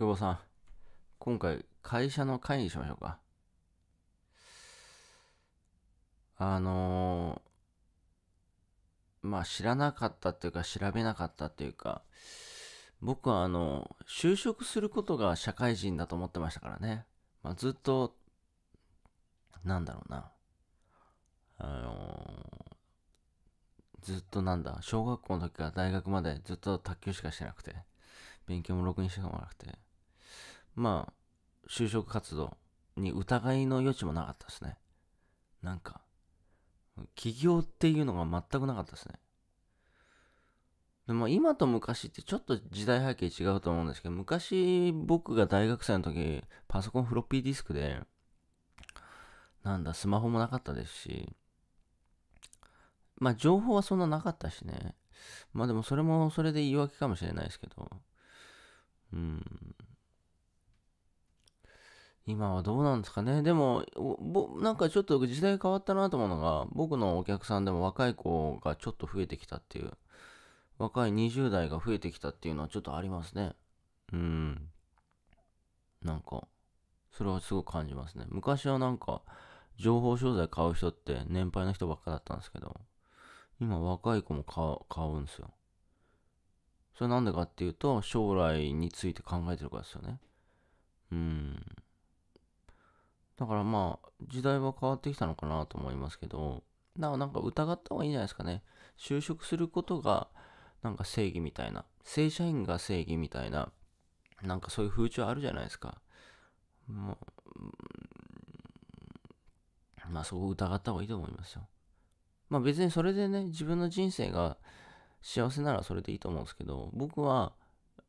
久保さん、今回会社の会にしましょうか。あのー、まあ知らなかったっていうか調べなかったっていうか、僕はあの、就職することが社会人だと思ってましたからね。まあ、ずっと、なんだろうな。あのー、ずっとなんだ、小学校の時から大学までずっと卓球しかしてなくて、勉強もろくにしてもなくて、まあ、就職活動に疑いの余地もなかったですね。なんか、起業っていうのが全くなかったですね。でも今と昔ってちょっと時代背景違うと思うんですけど、昔僕が大学生の時、パソコンフロッピーディスクで、なんだ、スマホもなかったですし、まあ情報はそんななかったしね。まあでもそれもそれで言い訳かもしれないですけど、うん。今はどうなんですかね。でも、なんかちょっと時代変わったなと思うのが、僕のお客さんでも若い子がちょっと増えてきたっていう、若い20代が増えてきたっていうのはちょっとありますね。うん。なんか、それはすごく感じますね。昔はなんか、情報商材買う人って年配の人ばっかだったんですけど、今若い子も買うんですよ。それなんでかっていうと、将来について考えてるからですよね。だからまあ、時代は変わってきたのかなと思いますけど、ななんか疑った方がいいんじゃないですかね。就職することが、なんか正義みたいな、正社員が正義みたいな、なんかそういう風潮あるじゃないですか。もう、まあそこ疑った方がいいと思いますよ。まあ別にそれでね、自分の人生が幸せならそれでいいと思うんですけど、僕は、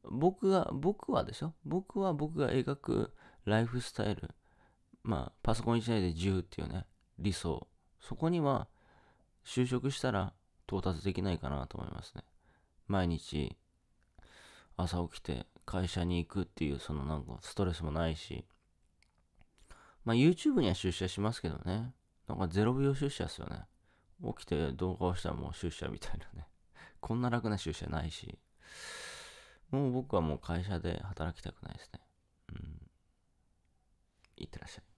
僕が、僕はでしょ僕は僕が描くライフスタイル。まあ、パソコン1台で10っていうね、理想。そこには、就職したら到達できないかなと思いますね。毎日、朝起きて会社に行くっていう、そのなんかストレスもないし、まあ YouTube には出社しますけどね。なんか0秒出社ですよね。起きて動画をしたらもう出社みたいなね。こんな楽な出社ないし。もう僕はもう会社で働きたくないですね。うん。いってらっしゃい。